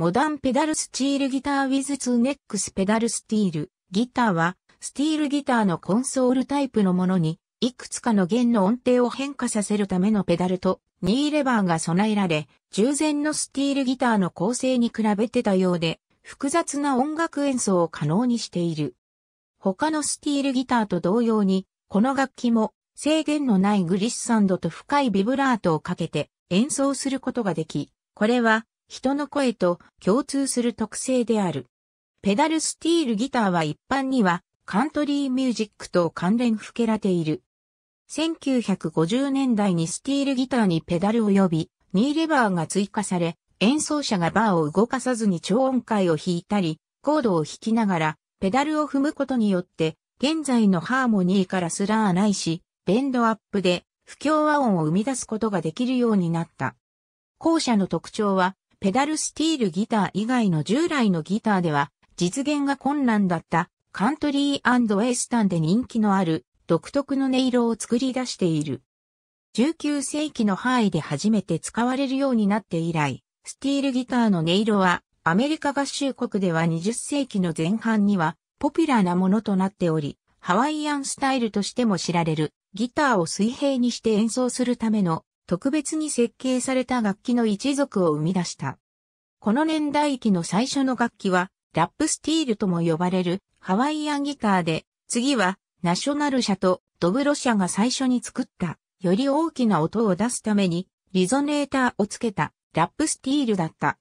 モダンペダルスチールギターウィズ2ネックスペダルスティールギターはスティールギターのコンソールタイプのものにいくつかの弦の音程を変化させるためのペダルと2レバーが備えられ従前のスティールギターの構成に比べてたようで複雑な音楽演奏を可能にしている。他のスティールギターと同様にこの楽器も制限のないグリッサンドと深いビブラートをかけて演奏することができ、これは人の声と共通する特性である。ペダルスティールギターは一般にはカントリーミュージックと関連付けられている。1950年代にスティールギターにペダルを呼び、ーレバーが追加され、演奏者がバーを動かさずに超音階を弾いたり、コードを弾きながら、ペダルを踏むことによって、現在のハーモニーからすらないし、ベンドアップで不協和音を生み出すことができるようになった。後者の特徴は、ペダルスティールギター以外の従来のギターでは実現が困難だったカントリーエスタンで人気のある独特の音色を作り出している。19世紀の範囲で初めて使われるようになって以来、スティールギターの音色はアメリカ合衆国では20世紀の前半にはポピュラーなものとなっており、ハワイアンスタイルとしても知られるギターを水平にして演奏するための特別に設計された楽器の一族を生み出した。この年代期の最初の楽器は、ラップスティールとも呼ばれるハワイアンギターで、次はナショナル社とドブロ社が最初に作った、より大きな音を出すために、リゾネーターをつけたラップスティールだった。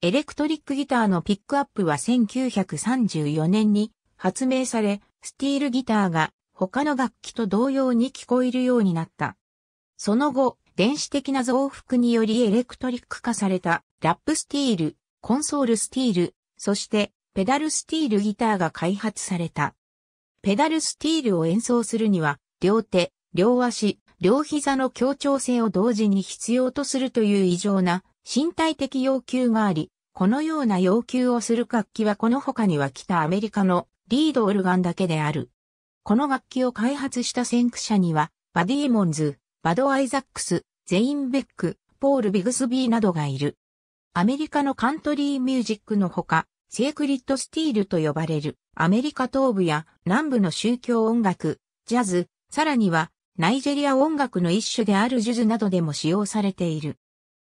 エレクトリックギターのピックアップは1934年に発明され、スティールギターが他の楽器と同様に聞こえるようになった。その後、電子的な増幅によりエレクトリック化されたラップスティール、コンソールスティール、そしてペダルスティールギターが開発された。ペダルスティールを演奏するには、両手、両足、両膝の協調性を同時に必要とするという異常な身体的要求があり、このような要求をする楽器はこの他には北アメリカのリードオルガンだけである。この楽器を開発した先駆者には、バディーモンズ、バド・アイザックス、ゼインベック、ポール・ビグスビーなどがいる。アメリカのカントリーミュージックのほか、セークリッド・スティールと呼ばれるアメリカ東部や南部の宗教音楽、ジャズ、さらにはナイジェリア音楽の一種であるジュズなどでも使用されている。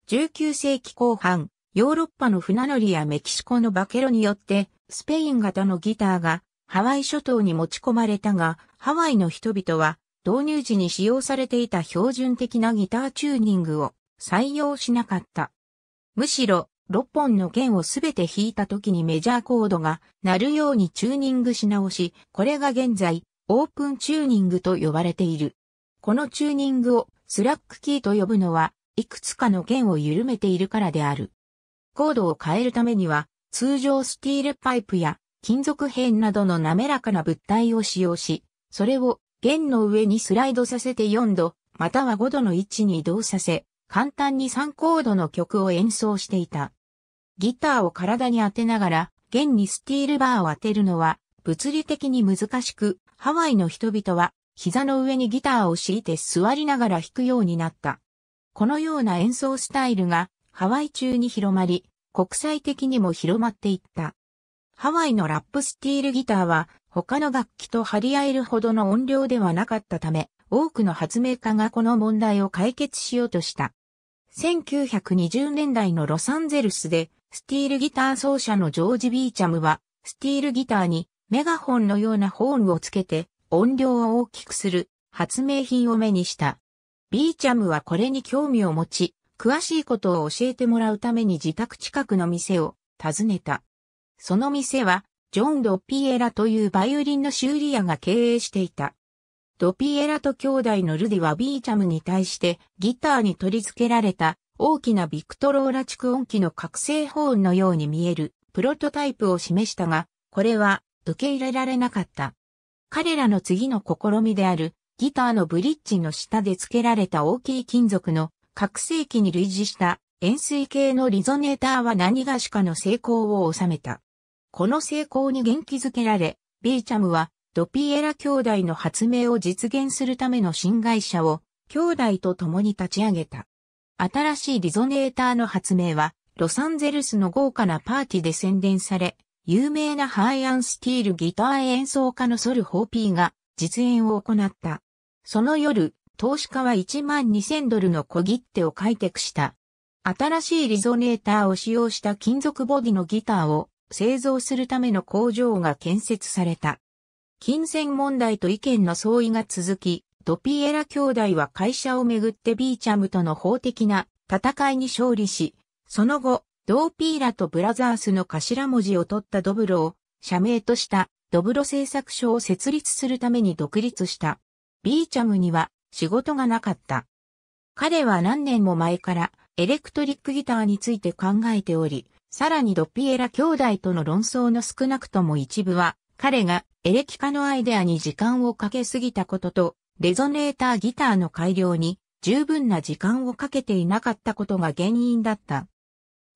19世紀後半、ヨーロッパの船乗りやメキシコのバケロによってスペイン型のギターがハワイ諸島に持ち込まれたが、ハワイの人々は導入時に使用されていた標準的なギターチューニングを採用しなかった。むしろ、6本の弦をすべて弾いた時にメジャーコードが鳴るようにチューニングし直し、これが現在、オープンチューニングと呼ばれている。このチューニングをスラックキーと呼ぶのは、いくつかの弦を緩めているからである。コードを変えるためには、通常スティールパイプや金属片などの滑らかな物体を使用し、それを弦の上にスライドさせて4度、または5度の位置に移動させ、簡単に3コードの曲を演奏していた。ギターを体に当てながら、弦にスティールバーを当てるのは、物理的に難しく、ハワイの人々は、膝の上にギターを敷いて座りながら弾くようになった。このような演奏スタイルが、ハワイ中に広まり、国際的にも広まっていった。ハワイのラップスティールギターは他の楽器と張り合えるほどの音量ではなかったため、多くの発明家がこの問題を解決しようとした。1920年代のロサンゼルスで、スティールギター奏者のジョージ・ビーチャムは、スティールギターにメガホンのようなホーンをつけて音量を大きくする発明品を目にした。ビーチャムはこれに興味を持ち、詳しいことを教えてもらうために自宅近くの店を訪ねた。その店は、ジョン・ドピエラというバイオリンの修理屋が経営していた。ドピエラと兄弟のルディはビーチャムに対してギターに取り付けられた大きなビクトローラ蓄音機の覚醒ーンのように見えるプロトタイプを示したが、これは受け入れられなかった。彼らの次の試みであるギターのブリッジの下で付けられた大きい金属の覚醒器に類似した円錐形のリゾネーターは何がしかの成功を収めた。この成功に元気づけられ、ビーチャムはドピエラ兄弟の発明を実現するための新会社を兄弟と共に立ち上げた。新しいリゾネーターの発明はロサンゼルスの豪華なパーティーで宣伝され、有名なハイアンスティールギター演奏家のソル・ホーピーが実演を行った。その夜、投資家は1万2000ドルの小切手を開拓した。新しいリゾネーターを使用した金属ボディのギターを製造するための工場が建設された。金銭問題と意見の相違が続き、ドピエラ兄弟は会社をめぐってビーチャムとの法的な戦いに勝利し、その後、ドーピーラとブラザースの頭文字を取ったドブロを社名としたドブロ製作所を設立するために独立した。ビーチャムには仕事がなかった。彼は何年も前からエレクトリックギターについて考えており、さらにドピエラ兄弟との論争の少なくとも一部は、彼がエレキカのアイデアに時間をかけすぎたことと、レゾネーターギターの改良に十分な時間をかけていなかったことが原因だった。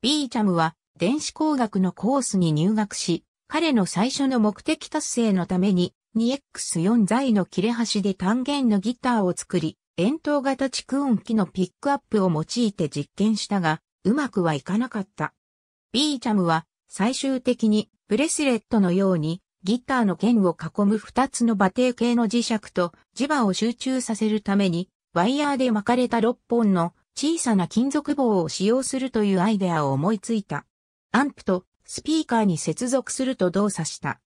ビーチャムは電子工学のコースに入学し、彼の最初の目的達成のために 2X4 材の切れ端で単元のギターを作り、円筒型蓄音機のピックアップを用いて実験したが、うまくはいかなかった。ビーチャムは最終的にブレスレットのようにギターの剣を囲む2つの馬蹄形の磁石と磁場を集中させるためにワイヤーで巻かれた6本の小さな金属棒を使用するというアイデアを思いついた。アンプとスピーカーに接続すると動作した。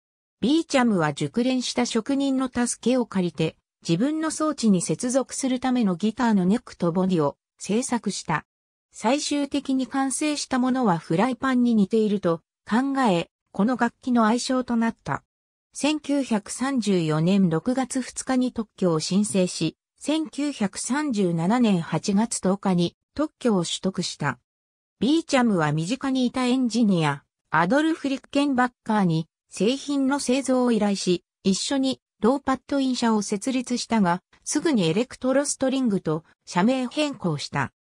ビーチャムは熟練した職人の助けを借りて自分の装置に接続するためのギターのネックとボディを制作した。最終的に完成したものはフライパンに似ていると考え、この楽器の愛称となった。1934年6月2日に特許を申請し、1937年8月10日に特許を取得した。ビーチャムは身近にいたエンジニア、アドルフ・リッケンバッカーに製品の製造を依頼し、一緒にローパッドイン社を設立したが、すぐにエレクトロストリングと社名変更した。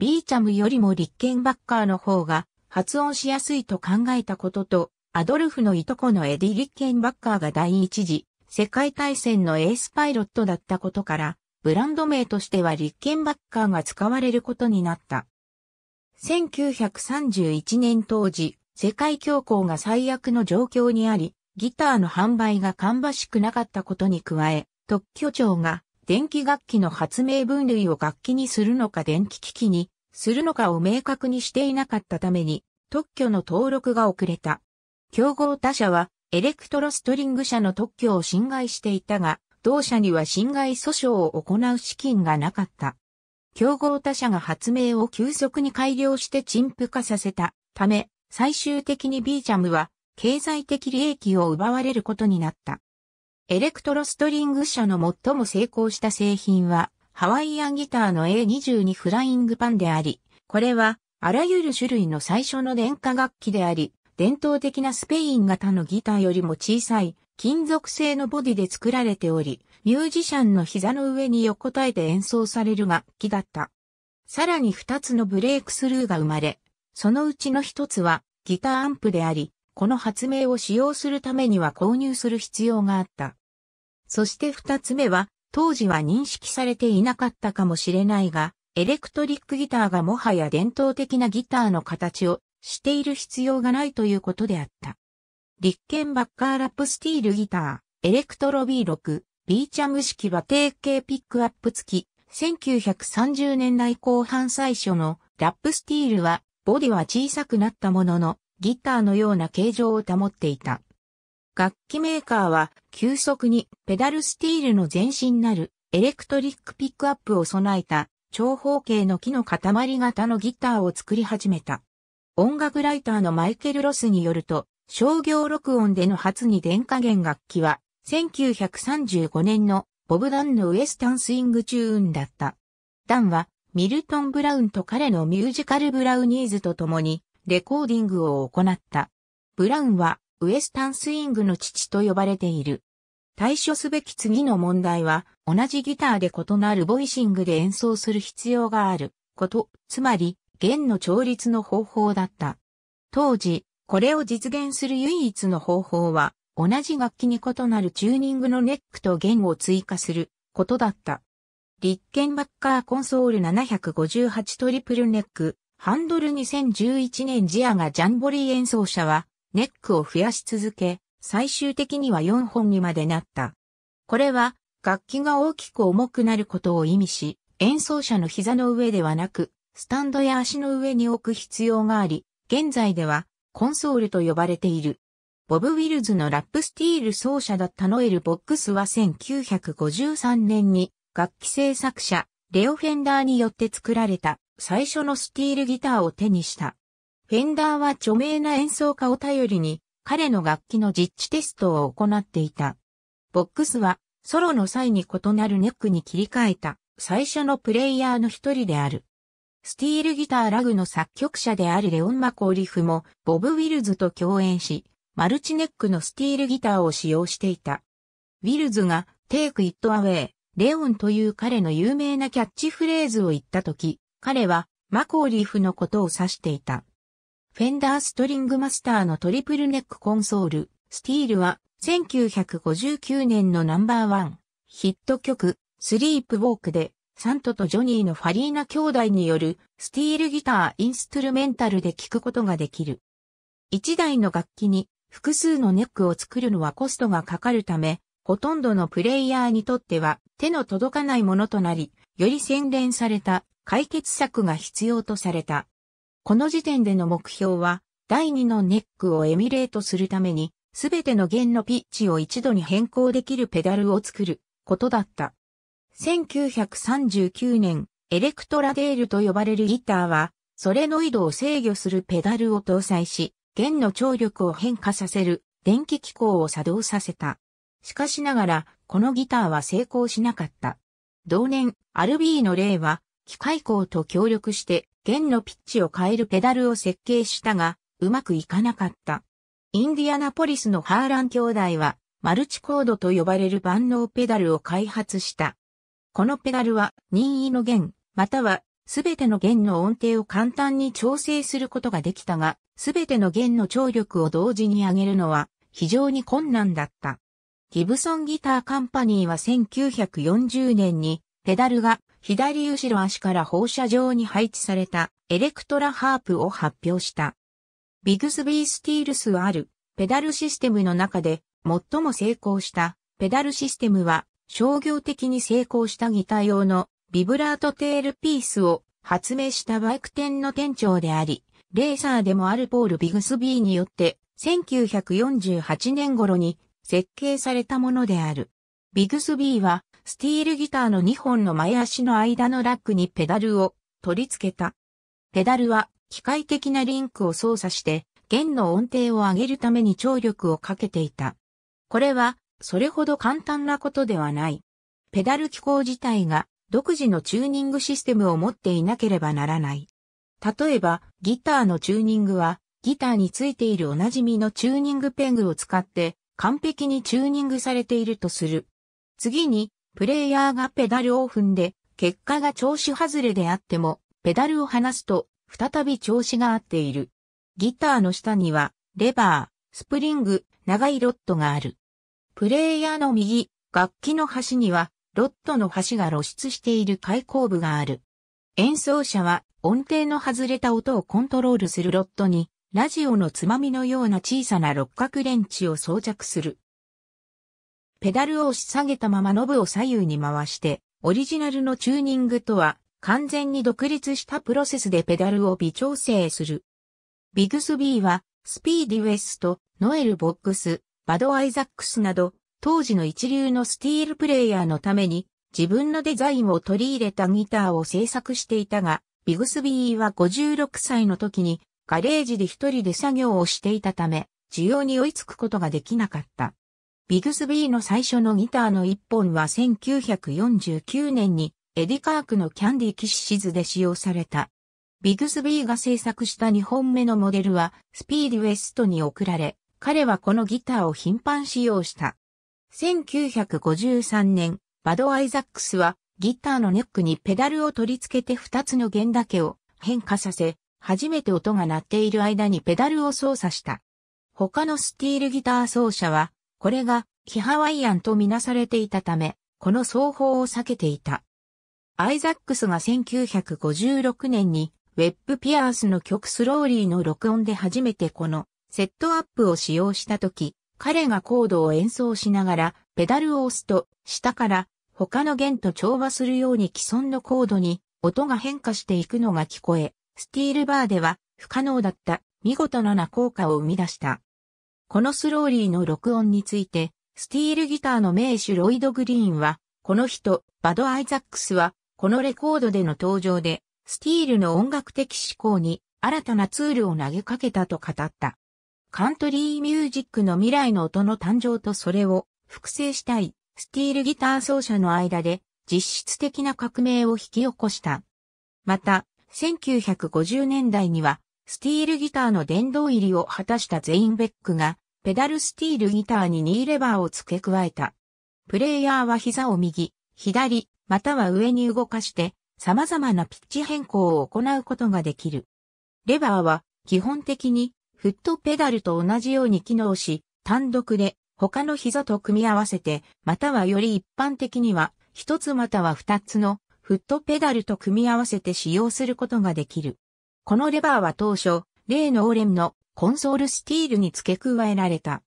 ビーチャムよりもリッケンバッカーの方が発音しやすいと考えたことと、アドルフのいとこのエディ・リッケンバッカーが第一次世界大戦のエースパイロットだったことから、ブランド名としてはリッケンバッカーが使われることになった。1931年当時、世界恐慌が最悪の状況にあり、ギターの販売が芳しくなかったことに加え、特許庁が電気楽器の発明分類を楽器にするのか電気機器にするのかを明確にしていなかったために特許の登録が遅れた。競合他社はエレクトロストリング社の特許を侵害していたが、同社には侵害訴訟を行う資金がなかった。競合他社が発明を急速に改良して陳腐化させたため、最終的に B ジャムは経済的利益を奪われることになった。エレクトロストリング社の最も成功した製品は、ハワイアンギターの A22 フライングパンであり、これは、あらゆる種類の最初の電化楽器であり、伝統的なスペイン型のギターよりも小さい、金属製のボディで作られており、ミュージシャンの膝の上に横たえて演奏される楽器だった。さらに2つのブレイクスルーが生まれ、そのうちの1つはギターアンプであり、この発明を使用するためには購入する必要があった。そして二つ目は、当時は認識されていなかったかもしれないが、エレクトリックギターがもはや伝統的なギターの形をしている必要がないということであった。リッケンバッカーラップスティールギター、エレクトロ B6、ビーチャム式は定型ピックアップ付き、1930年代後半最初のラップスティールは、ボディは小さくなったものの、ギターのような形状を保っていた。楽器メーカーは急速にペダルスティールの前身なるエレクトリックピックアップを備えた長方形の木の塊型のギターを作り始めた。音楽ライターのマイケル・ロスによると、商業録音での初に電化弦楽器は、1935年のボブ・ダンのウエスタンスイングチューンだった。ダンは、ミルトン・ブラウンと彼のミュージカル・ブラウニーズと共に、レコーディングを行った。ブラウンは、ウエスタンスイングの父と呼ばれている。対処すべき次の問題は、同じギターで異なるボイシングで演奏する必要があること、つまり、弦の調律の方法だった。当時、これを実現する唯一の方法は、同じ楽器に異なるチューニングのネックと弦を追加することだった。リッケンバッカーコンソール758トリプルネック、ハンドル2011年ジアがジャンボリー演奏者は、ネックを増やし続け、最終的には4本にまでなった。これは、楽器が大きく重くなることを意味し、演奏者の膝の上ではなく、スタンドや足の上に置く必要があり、現在では、コンソールと呼ばれている。ボブ・ウィルズのラップスティール奏者だったノエル・ボックスは1953年に楽器製作者レオ・フェンダーによって作られた最初のスティールギターを手にした。フェンダーは著名な演奏家を頼りに、彼の楽器の実地テストを行っていた。ボックスは、ソロの際に異なるネックに切り替えた、最初のプレイヤーの一人である。スティールギターラグの作曲者であるレオン・マコーリフも、ボブ・ウィルズと共演し、マルチネックのスティールギターを使用していた。ウィルズが、Take It Away、レオンという彼の有名なキャッチフレーズを言ったとき、彼は、マコーリフのことを指していた。フェンダーストリングマスターのトリプルネックコンソール、スティールは1959年のナンバーワンヒット曲スリープウォークでサントとジョニーのファリーナ兄弟によるスティールギターインストゥルメンタルで聴くことができる。一台の楽器に複数のネックを作るのはコストがかかるため、ほとんどのプレイヤーにとっては手の届かないものとなり、より洗練された解決策が必要とされた。この時点での目標は、第2のネックをエミュレートするために、すべての弦のピッチを一度に変更できるペダルを作ることだった。1939年、エレクトラデールと呼ばれるギターは、それのイドを制御するペダルを搭載し、弦の張力を変化させる電気機構を作動させた。しかしながら、このギターは成功しなかった。同年、アルビーの例は、機械工と協力して、弦のピッチを変えるペダルを設計したが、うまくいかなかった。インディアナポリスのハーラン兄弟は、マルチコードと呼ばれる万能ペダルを開発した。このペダルは任意の弦、またはすべての弦の音程を簡単に調整することができたが、すべての弦の張力を同時に上げるのは非常に困難だった。ギブソンギターカンパニーは1940年にペダルが左後ろ足から放射状に配置されたエレクトラハープを発表した。ビグスビースティールスはあるペダルシステムの中で最も成功したペダルシステムは商業的に成功したギター用のビブラートテールピースを発明したバイク店の店長であり、レーサーでもあるポール・ビグスビーによって1948年頃に設計されたものである。ビグスビーはスティールギターの2本の前足の間のラックにペダルを取り付けた。ペダルは機械的なリンクを操作して弦の音程を上げるために張力をかけていた。これはそれほど簡単なことではない。ペダル機構自体が独自のチューニングシステムを持っていなければならない。例えば、ギターのチューニングは、ギターについているおなじみのチューニングペングを使って、完璧にチューニングされているとする。次に、プレイヤーがペダルを踏んで、結果が調子外れであっても、ペダルを離すと、再び調子が合っている。ギターの下には、レバー、スプリング、長いロットがある。プレイヤーの右、楽器の端には、ロットの端が露出している開口部がある。演奏者は音程の外れた音をコントロールするロットに、ラジオのつまみのような小さな六角レンチを装着する。ペダルを押し下げたままノブを左右に回して、オリジナルのチューニングとは完全に独立したプロセスでペダルを微調整する。ビグスビーは、スピーディウェスト、ノエル・ボックス、バド・アイザックスなど、当時の一流のスティールプレイヤーのために、自分のデザインを取り入れたギターを制作していたが、ビグスビーは56歳の時に、ガレージで一人で作業をしていたため、需要に追いつくことができなかった。ビグスビーの最初のギターの一本は1949年にエディ・カークのキャンディ・キッシズで使用された。ビグスビーが制作した2本目のモデルはスピーディ・ウエストに送られ、彼はこのギターを頻繁使用した。1953年、バド・アイザックスはギターのネックにペダルを取り付けて2つの弦だけを変化させ、初めて音が鳴っている間にペダルを操作した。他のスティールギター奏者はこれが、キハワイアンとみなされていたため、この奏法を避けていた。アイザックスが1956年に、ウェップ・ピアースの曲スローリーの録音で初めてこのセットアップを使用したとき、彼がコードを演奏しながら、ペダルを押すと、下から他の弦と調和するように既存のコードに音が変化していくのが聞こえ、スティールバーでは不可能だった見事な効果を生み出した。このスローリーの録音について、スティールギターの名手ロイド・グリーンは、この人、バド・アイザックスは、このレコードでの登場で、スティールの音楽的思考に新たなツールを投げかけたと語った。カントリーミュージックの未来の音の誕生とそれを複製したい、スティールギター奏者の間で実質的な革命を引き起こした。また、1950年代にはスティールギターの殿堂入りを果たしたゼインベックが、ペダルスティールギターに2レバーを付け加えた。プレイヤーは膝を右、左、または上に動かして、様々なピッチ変更を行うことができる。レバーは、基本的に、フットペダルと同じように機能し、単独で、他の膝と組み合わせて、またはより一般的には、1つまたは2つの、フットペダルと組み合わせて使用することができる。このレバーは当初、例のオーレムのコンソールスティールに付け加えられた。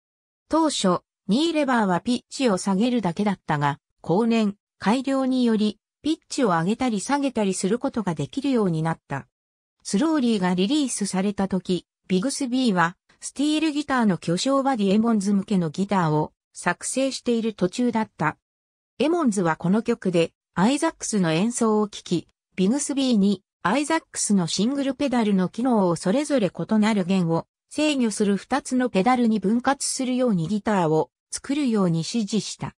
当初、2レバーはピッチを下げるだけだったが、後年、改良により、ピッチを上げたり下げたりすることができるようになった。スローリーがリリースされた時、ビグスビーは、スティールギターの巨匠バディ・エモンズ向けのギターを作成している途中だった。エモンズはこの曲で、アイザックスの演奏を聴き、ビグスビーにアイザックスのシングルペダルの機能をそれぞれ異なる弦を制御する2つのペダルに分割するようにギターを作るように指示した。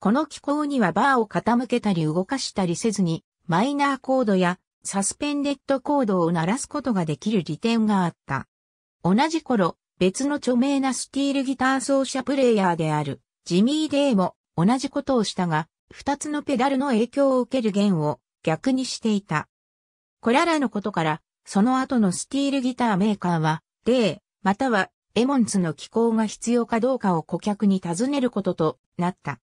この機構にはバーを傾けたり動かしたりせずに、マイナーコードやサスペンデッドコードを鳴らすことができる利点があった。同じ頃、別の著名なスティールギター奏者プレイヤーであるジミー・デイも同じことをしたが、二つのペダルの影響を受ける弦を逆にしていた。これらのことから、その後のスティールギターメーカーは、例、またはエモンツの機構が必要かどうかを顧客に尋ねることとなった。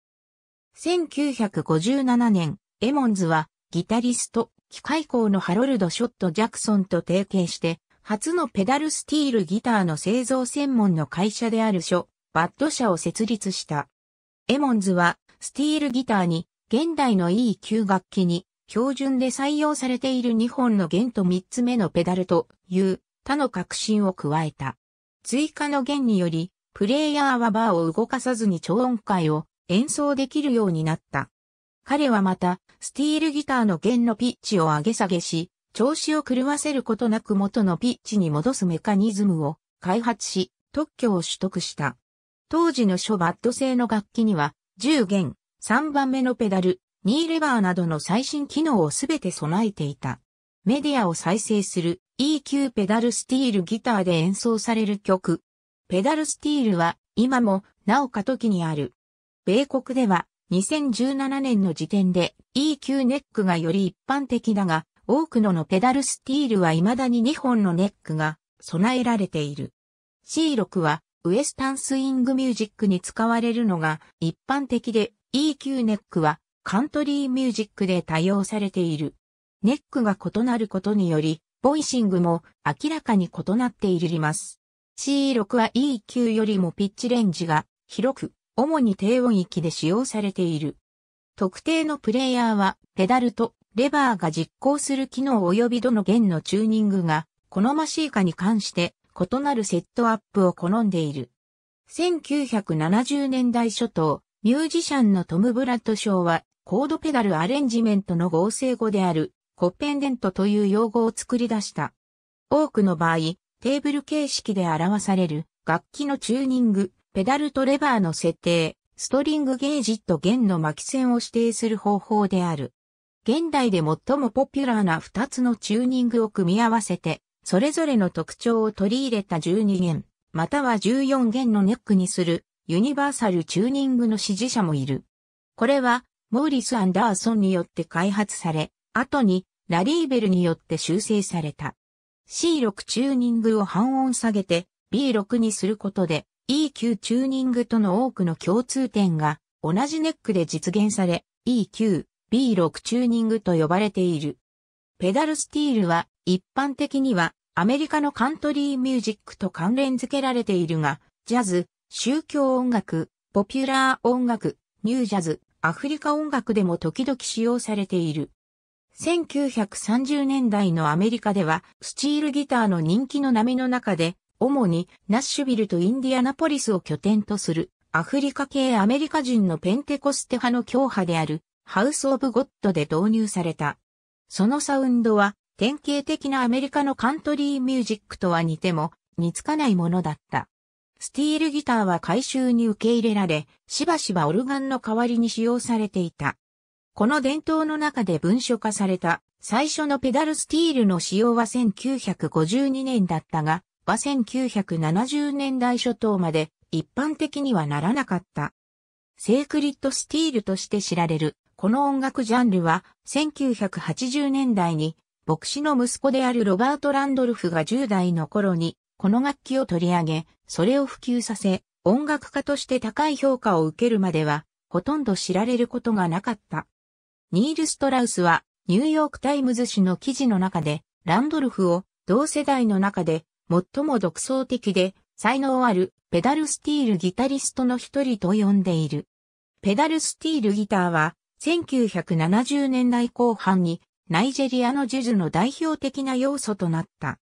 1957年、エモンズはギタリスト、機械工のハロルド・ショット・ジャクソンと提携して、初のペダルスティールギターの製造専門の会社である書、バッド社を設立した。エモンズは、スティールギターに、現代の E 級楽器に、標準で採用されている2本の弦と3つ目のペダルという他の革新を加えた。追加の弦により、プレイヤーはバーを動かさずに超音階を演奏できるようになった。彼はまた、スティールギターの弦のピッチを上げ下げし、調子を狂わせることなく元のピッチに戻すメカニズムを開発し、特許を取得した。当時のショバッド製の楽器には、10弦、3番目のペダル、ニーレバーなどの最新機能をすべて備えていた。メディアを再生する EQ ペダルスティールギターで演奏される曲。ペダルスティールは今もなお過渡期にある。米国では2017年の時点で EQ ネックがより一般的だが、多くののペダルスティールは未だに2本のネックが備えられている。C6 はウエスタンスイングミュージックに使われるのが一般的で EQ ネックはカントリーミュージックで多用されている。ネックが異なることにより、ボイシングも明らかに異なっているります。C6 は E9 よりもピッチレンジが広く、主に低音域で使用されている。特定のプレイヤーは、ペダルとレバーが実行する機能及びどの弦のチューニングが好ましいかに関して異なるセットアップを好んでいる。1970年代初頭、ミュージシャンのトム・ブラッド賞は、コードペダルアレンジメントの合成語である、コッペンデントという用語を作り出した。多くの場合、テーブル形式で表される、楽器のチューニング、ペダルとレバーの設定、ストリングゲージと弦の巻き線を指定する方法である。現代で最もポピュラーな2つのチューニングを組み合わせて、それぞれの特徴を取り入れた12弦、または14弦のネックにするユニバーサルチューニングの支持者もいる。これは、モーリス・アンダーソンによって開発され、後にラリーベルによって修正された。C6 チューニングを半音下げて B6 にすることで EQ チューニングとの多くの共通点が同じネックで実現され EQ、B6 チューニングと呼ばれている。ペダルスティールは一般的にはアメリカのカントリーミュージックと関連付けられているが、ジャズ、宗教音楽、ポピュラー音楽、ニュージャズ、アフリカ音楽でも時々使用されている。1930年代のアメリカでは、スチールギターの人気の波の中で、主にナッシュビルとインディアナポリスを拠点とする、アフリカ系アメリカ人のペンテコステ派の教派である、ハウス・オブ・ゴッドで導入された。そのサウンドは、典型的なアメリカのカントリーミュージックとは似ても、似つかないものだった。スティールギターは回収に受け入れられ、しばしばオルガンの代わりに使用されていた。この伝統の中で文書化された最初のペダルスティールの使用は1952年だったが、は1970年代初頭まで一般的にはならなかった。セークリッドスティールとして知られる、この音楽ジャンルは1980年代に牧師の息子であるロバート・ランドルフが10代の頃にこの楽器を取り上げ、それを普及させ、音楽家として高い評価を受けるまでは、ほとんど知られることがなかった。ニール・ストラウスは、ニューヨーク・タイムズ紙の記事の中で、ランドルフを同世代の中で最も独創的で才能あるペダルスティールギタリストの一人と呼んでいる。ペダルスティールギターは1970年代後半にナイジェリアのジュズの代表的な要素となった。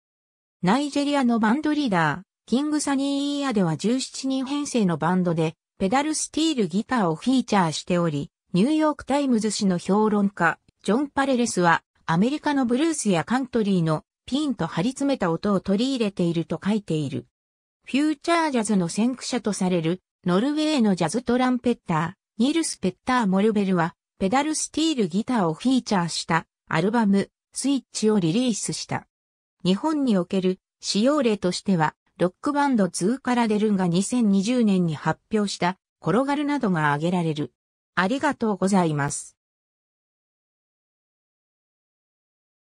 ナイジェリアのバンドリーダー、キングサニー・イヤでは17人編成のバンドで、ペダルスティールギターをフィーチャーしており、ニューヨークタイムズ氏の評論家、ジョン・パレレスは、アメリカのブルースやカントリーのピンと張り詰めた音を取り入れていると書いている。フューチャージャズの先駆者とされる、ノルウェーのジャズトランペッター、ニルス・ペッター・モルベルは、ペダルスティールギターをフィーチャーしたアルバム、スイッチをリリースした。日本における使用例としては、ロックバンド2から出るが2020年に発表した転がるなどが挙げられる。ありがとうございます。